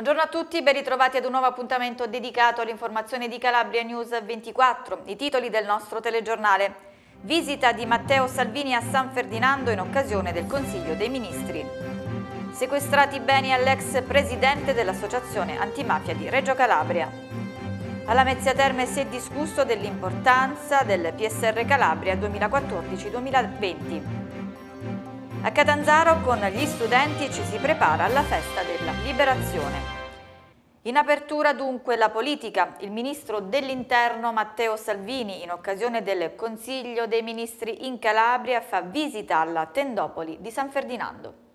Buongiorno a tutti, ben ritrovati ad un nuovo appuntamento dedicato all'informazione di Calabria News 24, i titoli del nostro telegiornale. Visita di Matteo Salvini a San Ferdinando in occasione del Consiglio dei Ministri. Sequestrati beni all'ex presidente dell'Associazione Antimafia di Reggio Calabria. Alla Mezzia Terme si è discusso dell'importanza del PSR Calabria 2014-2020. A Catanzaro con gli studenti ci si prepara alla festa della liberazione. In apertura dunque la politica, il ministro dell'interno Matteo Salvini in occasione del Consiglio dei Ministri in Calabria fa visita alla Tendopoli di San Ferdinando.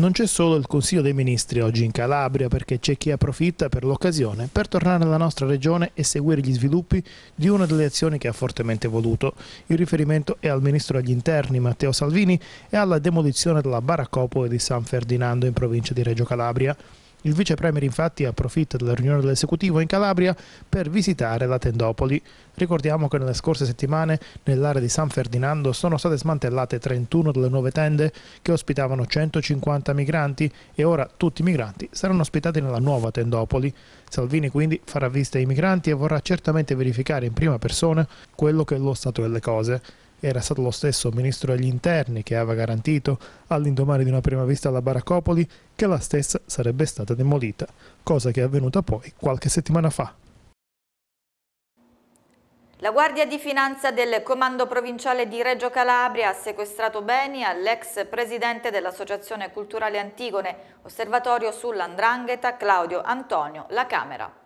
Non c'è solo il Consiglio dei Ministri oggi in Calabria perché c'è chi approfitta per l'occasione per tornare alla nostra regione e seguire gli sviluppi di una delle azioni che ha fortemente voluto. Il riferimento è al Ministro degli Interni Matteo Salvini e alla demolizione della Baracopo di San Ferdinando in provincia di Reggio Calabria. Il vice premier infatti approfitta della riunione dell'esecutivo in Calabria per visitare la Tendopoli. Ricordiamo che nelle scorse settimane nell'area di San Ferdinando sono state smantellate 31 delle nuove tende che ospitavano 150 migranti e ora tutti i migranti saranno ospitati nella nuova Tendopoli. Salvini quindi farà vista ai migranti e vorrà certamente verificare in prima persona quello che è lo stato delle cose. Era stato lo stesso ministro degli interni che aveva garantito, all'indomani di una prima vista alla Baracopoli che la stessa sarebbe stata demolita, cosa che è avvenuta poi qualche settimana fa. La Guardia di Finanza del Comando Provinciale di Reggio Calabria ha sequestrato beni all'ex presidente dell'Associazione Culturale Antigone, osservatorio sull'Andrangheta Claudio Antonio La Camera.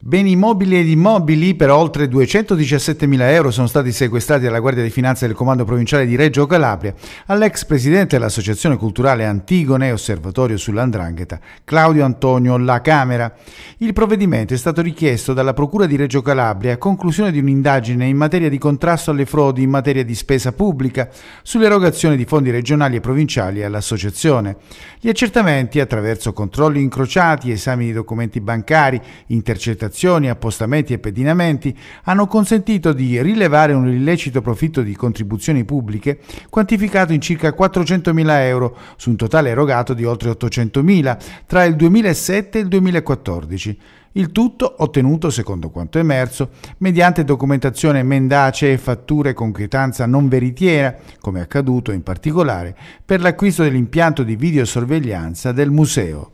Beni mobili ed immobili per oltre 217.000 euro sono stati sequestrati dalla Guardia di Finanza del Comando Provinciale di Reggio Calabria all'ex presidente dell'Associazione Culturale Antigone e Osservatorio sull'Andrangheta, Claudio Antonio La Camera. Il provvedimento è stato richiesto dalla Procura di Reggio Calabria a conclusione di un'indagine in materia di contrasto alle frodi in materia di spesa pubblica sull'erogazione di fondi regionali e provinciali all'Associazione. Gli accertamenti, attraverso controlli incrociati, esami di documenti bancari, intercettazioni ristrutturazioni, appostamenti e pedinamenti hanno consentito di rilevare un illecito profitto di contribuzioni pubbliche quantificato in circa 400.000 euro su un totale erogato di oltre 800.000 tra il 2007 e il 2014. Il tutto ottenuto, secondo quanto emerso, mediante documentazione mendace e fatture con quietanza non veritiera, come accaduto in particolare per l'acquisto dell'impianto di videosorveglianza del museo.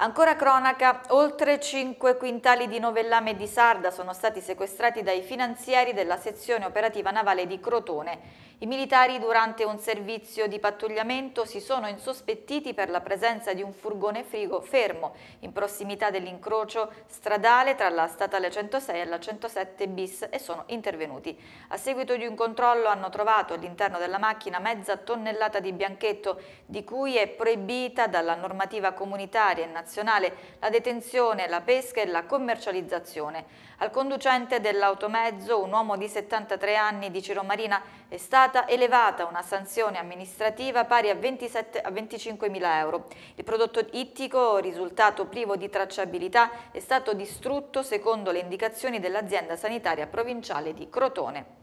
Ancora cronaca, oltre 5 quintali di novellame di sarda sono stati sequestrati dai finanzieri della sezione operativa navale di Crotone. I militari durante un servizio di pattugliamento si sono insospettiti per la presenza di un furgone frigo fermo in prossimità dell'incrocio stradale tra la statale 106 e la 107 bis e sono intervenuti. A seguito di un controllo hanno trovato all'interno della macchina mezza tonnellata di bianchetto di cui è proibita dalla normativa comunitaria e nazionale la detenzione, la pesca e la commercializzazione. Al conducente dell'automezzo, un uomo di 73 anni di Ciro Marina, è stato stata elevata una sanzione amministrativa pari a, 27, a 25 mila euro. Il prodotto ittico, risultato privo di tracciabilità, è stato distrutto secondo le indicazioni dell'azienda sanitaria provinciale di Crotone.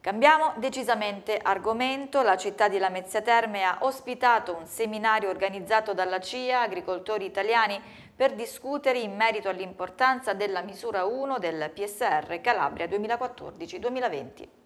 Cambiamo decisamente argomento, la città di Lamezia Terme ha ospitato un seminario organizzato dalla CIA Agricoltori Italiani per discutere in merito all'importanza della misura 1 del PSR Calabria 2014-2020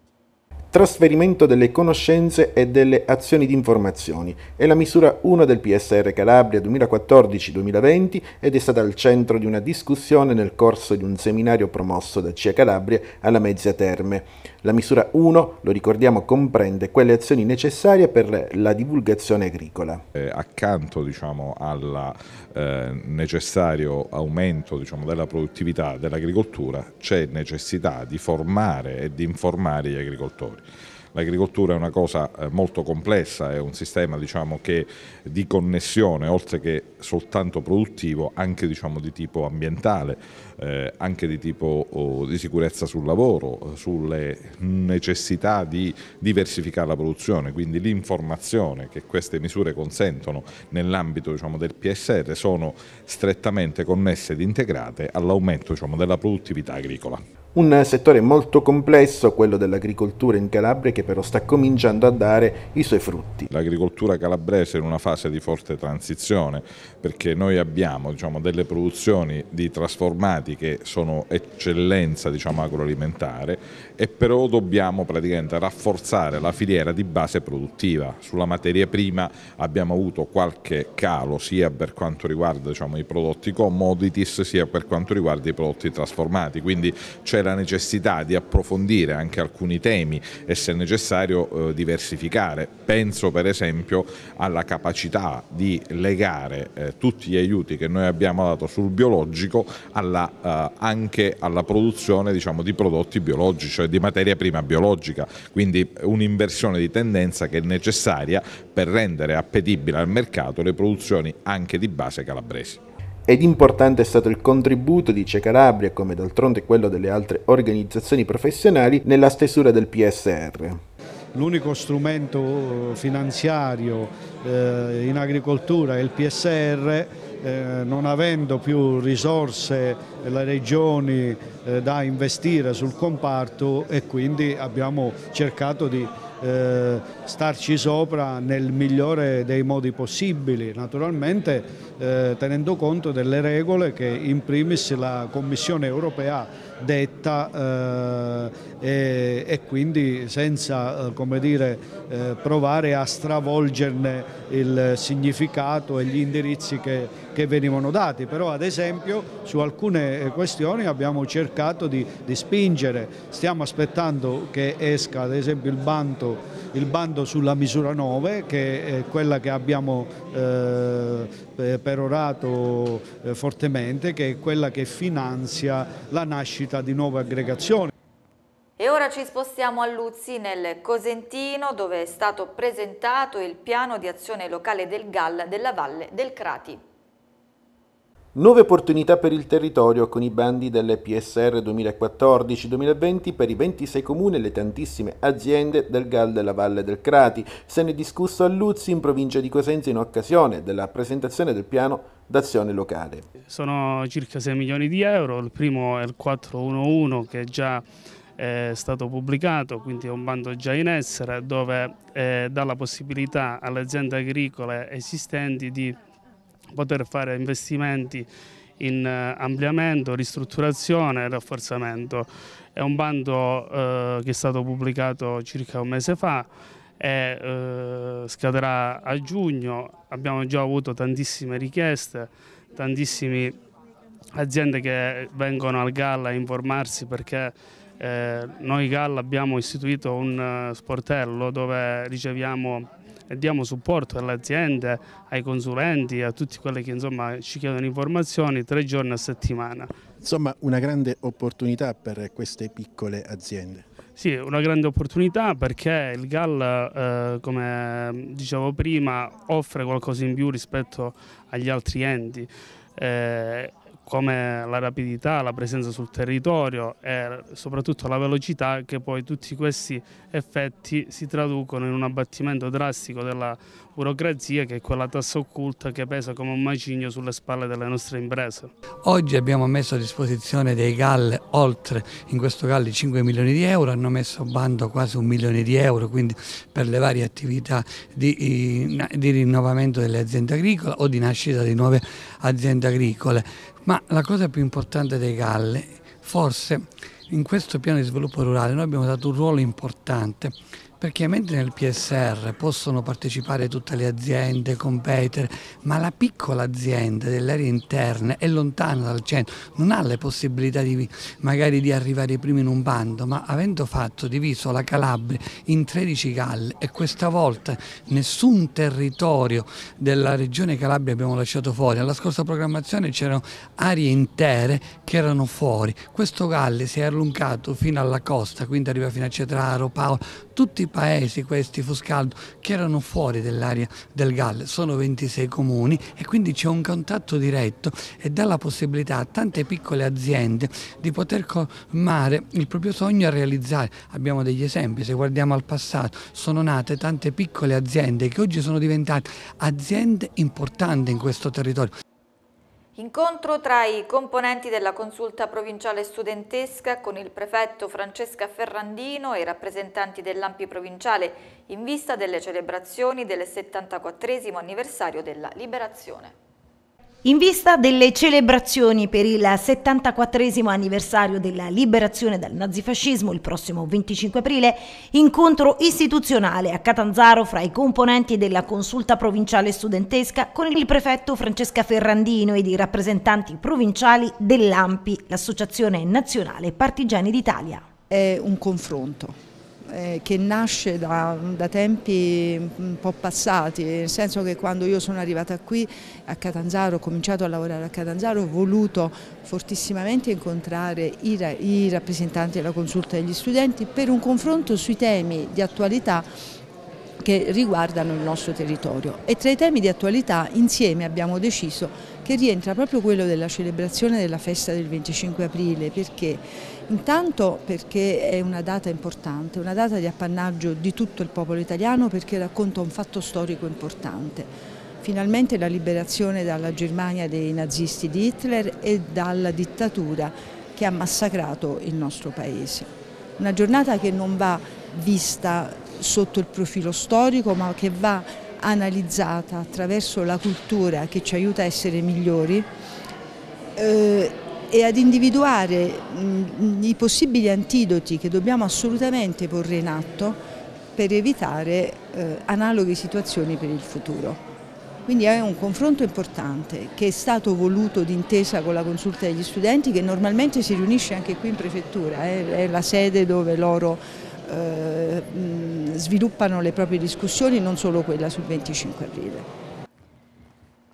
trasferimento delle conoscenze e delle azioni di informazioni. È la misura 1 del PSR Calabria 2014-2020 ed è stata al centro di una discussione nel corso di un seminario promosso da CIA Calabria alla Mezza Terme. La misura 1, lo ricordiamo, comprende quelle azioni necessarie per la divulgazione agricola. Eh, accanto diciamo, al eh, necessario aumento diciamo, della produttività dell'agricoltura c'è necessità di formare e di informare gli agricoltori. L'agricoltura è una cosa eh, molto complessa, è un sistema diciamo, che, di connessione, oltre che soltanto produttivo, anche diciamo, di tipo ambientale, eh, anche di tipo oh, di sicurezza sul lavoro, sulle necessità di diversificare la produzione. Quindi l'informazione che queste misure consentono nell'ambito diciamo, del PSR sono strettamente connesse ed integrate all'aumento diciamo, della produttività agricola. Un settore molto complesso, quello dell'agricoltura in Calabria, che però sta cominciando a dare i suoi frutti. L'agricoltura calabrese è in una fase di forte transizione, perché noi abbiamo diciamo, delle produzioni di trasformati che sono eccellenza diciamo, agroalimentare e però dobbiamo praticamente rafforzare la filiera di base produttiva. Sulla materia prima abbiamo avuto qualche calo sia per quanto riguarda diciamo, i prodotti commodities sia per quanto riguarda i prodotti trasformati, quindi c'è la necessità di approfondire anche alcuni temi e se necessario eh, diversificare. Penso per esempio alla capacità di legare eh, tutti gli aiuti che noi abbiamo dato sul biologico alla, eh, anche alla produzione diciamo, di prodotti biologici, cioè di materia prima biologica, quindi eh, un'inversione di tendenza che è necessaria per rendere appetibile al mercato le produzioni anche di base calabresi. Ed importante è stato il contributo di Cecalabria, come d'altronde quello delle altre organizzazioni professionali, nella stesura del PSR. L'unico strumento finanziario eh, in agricoltura è il PSR, eh, non avendo più risorse le regioni eh, da investire sul comparto e quindi abbiamo cercato di eh, starci sopra nel migliore dei modi possibili, naturalmente eh, tenendo conto delle regole che in primis la Commissione europea detta eh, e, e, quindi senza eh, dire, eh, provare a stravolgerne il significato e gli indirizzi che, che, venivano dati, però ad esempio su alcune eh, questioni abbiamo cercato di, di spingere, stiamo aspettando che esca ad esempio il bando il bando sulla misura 9 che è quella che abbiamo eh, perorato eh, fortemente, che è quella che finanzia la nascita di nuove aggregazioni. E ora ci spostiamo a Luzzi nel Cosentino dove è stato presentato il piano di azione locale del GAL della Valle del Crati. Nuove opportunità per il territorio con i bandi delle PSR 2014-2020 per i 26 comuni e le tantissime aziende del GAL della Valle del Crati. Se ne è discusso a Luzzi in provincia di Cosenza in occasione della presentazione del piano d'azione locale. Sono circa 6 milioni di euro, il primo è il 411 che è già eh, è stato pubblicato, quindi è un bando già in essere dove eh, dà la possibilità alle aziende agricole esistenti di poter fare investimenti in eh, ampliamento, ristrutturazione e rafforzamento. È un bando eh, che è stato pubblicato circa un mese fa e eh, scadrà a giugno. Abbiamo già avuto tantissime richieste, tantissime aziende che vengono al Galla a informarsi perché eh, noi GAL abbiamo istituito un eh, sportello dove riceviamo e diamo supporto alle aziende, ai consulenti, a tutti quelli che insomma, ci chiedono informazioni tre giorni a settimana. Insomma una grande opportunità per queste piccole aziende. Sì, una grande opportunità perché il GAL, eh, come dicevo prima, offre qualcosa in più rispetto agli altri enti. Eh, come la rapidità, la presenza sul territorio e soprattutto la velocità che poi tutti questi effetti si traducono in un abbattimento drastico della burocrazia che è quella tassa occulta che pesa come un macigno sulle spalle delle nostre imprese. Oggi abbiamo messo a disposizione dei GAL oltre, in questo GAL 5 milioni di euro, hanno messo a bando quasi un milione di euro quindi per le varie attività di, di rinnovamento delle aziende agricole o di nascita di nuove aziende agricole. Ma la cosa più importante dei Galle, forse in questo piano di sviluppo rurale noi abbiamo dato un ruolo importante perché mentre nel PSR possono partecipare tutte le aziende, competere, ma la piccola azienda delle aree interne è lontana dal centro, non ha le possibilità di, magari di arrivare primi in un bando, ma avendo fatto diviso la Calabria in 13 galle e questa volta nessun territorio della regione Calabria abbiamo lasciato fuori, alla scorsa programmazione c'erano aree intere che erano fuori, questo galle si è allungato fino alla costa, quindi arriva fino a Cetraro, Paolo, tutti paesi questi Fuscaldo che erano fuori dell'area del GAL, sono 26 comuni e quindi c'è un contatto diretto e dà la possibilità a tante piccole aziende di poter colmare il proprio sogno a realizzare. Abbiamo degli esempi, se guardiamo al passato sono nate tante piccole aziende che oggi sono diventate aziende importanti in questo territorio. Incontro tra i componenti della consulta provinciale studentesca con il prefetto Francesca Ferrandino e i rappresentanti dell'Ampi provinciale in vista delle celebrazioni del 74 anniversario della liberazione. In vista delle celebrazioni per il 74 anniversario della liberazione dal nazifascismo il prossimo 25 aprile, incontro istituzionale a Catanzaro fra i componenti della consulta provinciale studentesca con il prefetto Francesca Ferrandino ed i rappresentanti provinciali dell'AMPI, l'Associazione Nazionale Partigiani d'Italia. È un confronto eh, che nasce da, da, tempi un po' passati, nel senso che quando io sono arrivata qui a Catanzaro, ho cominciato a lavorare a Catanzaro, ho voluto fortissimamente incontrare i, i rappresentanti della consulta degli studenti per un confronto sui temi di attualità che riguardano il nostro territorio. E tra i temi di attualità insieme abbiamo deciso che rientra proprio quello della celebrazione della festa del 25 aprile, perché intanto perché è una data importante, una data di appannaggio di tutto il popolo italiano perché racconta un fatto storico importante finalmente la liberazione dalla Germania dei nazisti di Hitler e dalla dittatura che ha massacrato il nostro paese. Una giornata che non va vista sotto il profilo storico ma che va analizzata attraverso la cultura che ci aiuta a essere migliori eh, e ad individuare mh, i possibili antidoti che dobbiamo assolutamente porre in atto per evitare eh, analoghe situazioni per il futuro. Quindi è un confronto importante che è stato voluto d'intesa con la consulta degli studenti che normalmente si riunisce anche qui in prefettura, eh, è la sede dove loro eh, sviluppano le proprie discussioni, non solo quella sul 25 aprile.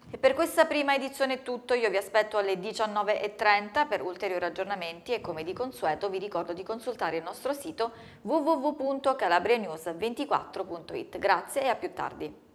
E per questa prima edizione è tutto, io vi aspetto alle 19.30 per ulteriori aggiornamenti e come di consueto vi ricordo di consultare il nostro sito www.calabrianews24.it. Grazie e a più tardi.